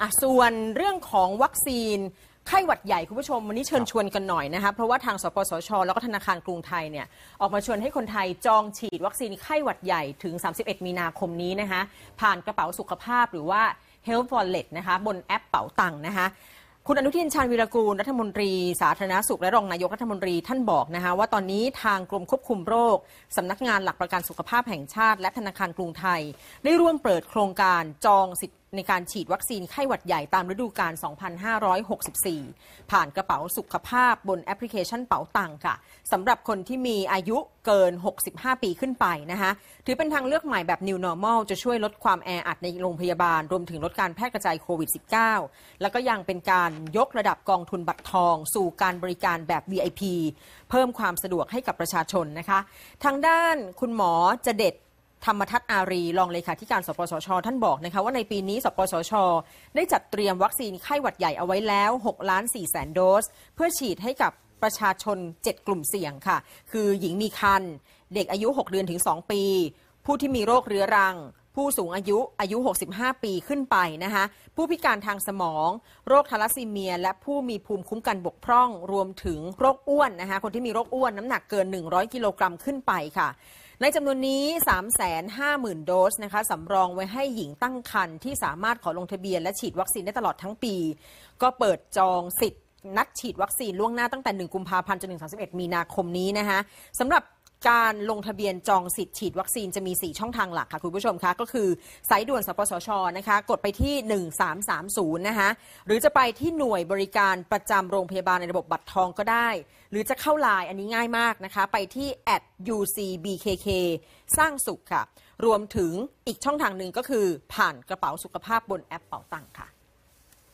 อ่ะส่วนเรื่องของวัคซีนไข้หวัดใหญ่คุณผู้ชมวันนี้เชิญชวนกันหน่อยนะคะเพราะว่าทางสปสช แล้วก็ธนาคารกรุงไทยเนี่ยออกมาชวนให้คนไทย จองฉีดวัคซีนไข้หวัดใหญ่ถึง 31 มีนาคมนี้นะคะผ่านกระเป๋าสุขภาพหรือว่า Health Wallet นะคะบนแอปเป๋าตังค์นะคะคุณอนุทินชาญวีรกูล รัฐมนตรี สาธารณสุขและรองนายกรัฐมนตรีท่านบอกนะคะว่าตอนนี้ทางกรมควบคุมโรคสำนักงานหลักประกันสุขภาพแห่งชาติ และธนาคารกรุงไทย ได้ร่วมเปิดโครงการจองสิทธิในการฉีดวัคซีนไข้หวัดใหญ่ตามฤดูกาล 2564 ผ่านกระเป๋าสุขภาพบนแอปพลิเคชันเป๋าตังค่ะสำหรับคนที่มีอายุเกิน 65 ปีขึ้นไปนะคะ ถือเป็นทางเลือกใหม่แบบ New Normal จะช่วยลดความแออัดในโรงพยาบาล รวมถึงลดการแพร่กระจายโควิด -19 แล้วก็ยังเป็นการยกระดับกองทุนบัตรทอง สู่การบริการแบบ VIP เพิ่มความสะดวกให้กับประชาชนนะคะทางด้านคุณหมอจะเด็ดธรรมทัตอารีรองเลขาธิการสปสชท่านบอกนะคะว่าในปีนี้สปสชได้จัดเตรียมวัคซีนไข้หวัดใหญ่เอาไว้แล้ว6ล้าน4แสนโดส เพื่อฉีดให้กับประชาชน 7 กลุ่มเสี่ยงค่ะ คือหญิงมีครรภ์เด็กอายุ 6 เดือนถึง 2 ปี ผู้ที่มีโรคเรื้อรัง ผู้สูงอายุอายุ 65 ปีขึ้นไปนะคะผู้พิการทางสมอง โรคทาลัสซีเมียและผู้มีภูมิคุ้มกันบกพร่อง รวมถึงโรคอ้วนนะคะคนที่มีโรคอ้วนน้ำหนักเกิน100กิโลกรัมขึ้นไปค่ะในจำนวนนี้ 350,000 โดสนะคะสำรองไว้ให้หญิงตั้งครรภ์ที่สามารถขอลงทะเบียนและฉีดวัคซีนได้ตลอดทั้งปี ก็เปิดจองสิทธิ์นัดฉีดวัคซีนล่วงหน้าตั้งแต่1กุมภาพันธ์จนถึง31 มีนาคมนี้นะคะสำหรับการลงทะเบียนจองสิทธิ์ฉีด วัคซีนจะมี 4 ช่องทางหลักค่ะคุณผู้ชมคะ ก็คือสายด่วนสปสชนะคะ กดไปที่ 1330 นะคะหรือจะไปที่หน่วยบริการประจำโรงพยาบาลในระบบบัตรทองก็ได้ หรือจะเข้าไลน์อันนี้ง่ายมากนะคะ ไปที่ @ucbkk สร้างสุขค่ะ รวมถึงอีกช่องทางหนึ่งก็คือ ผ่านกระเป๋าสุขภาพบนแอปเป๋าตังค่ะ